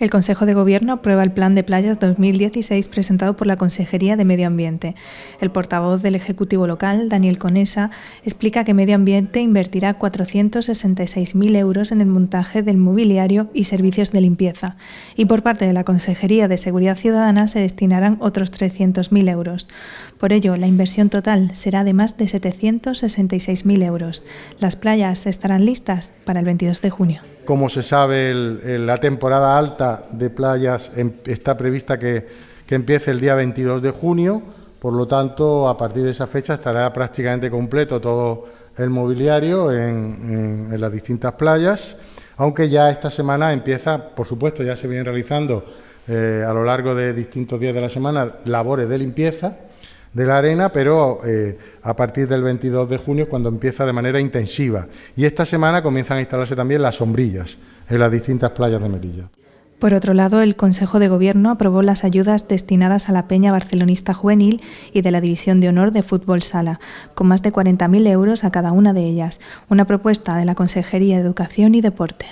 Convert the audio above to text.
El Consejo de Gobierno aprueba el Plan de Playas 2016 presentado por la Consejería de Medio Ambiente. El portavoz del Ejecutivo local, Daniel Conesa, explica que Medio Ambiente invertirá 466.000 euros en el montaje del mobiliario y servicios de limpieza. Y por parte de la Consejería de Seguridad Ciudadana se destinarán otros 300.000 euros. Por ello, la inversión total será de más de 766.000 euros. Las playas estarán listas para el 22 de junio como se sabe, la temporada alta de playas em, está prevista que, empiece el día 22 de junio, por lo tanto, a partir de esa fecha estará prácticamente completo todo el mobiliario en, las distintas playas, aunque ya esta semana empieza, por supuesto, ya se vienen realizando eh, a lo largo de distintos días de la semana labores de limpieza de la arena, pero eh, a partir del 22 de junio cuando empieza de manera intensiva. Y esta semana comienzan a instalarse también las sombrillas en las distintas playas de Melilla. Por otro lado, el Consejo de Gobierno aprobó las ayudas destinadas a la Peña Barcelonista Juvenil y de la División de Honor de Fútbol Sala, con más de 40.000 euros a cada una de ellas, una propuesta de la Consejería de Educación y Deporte.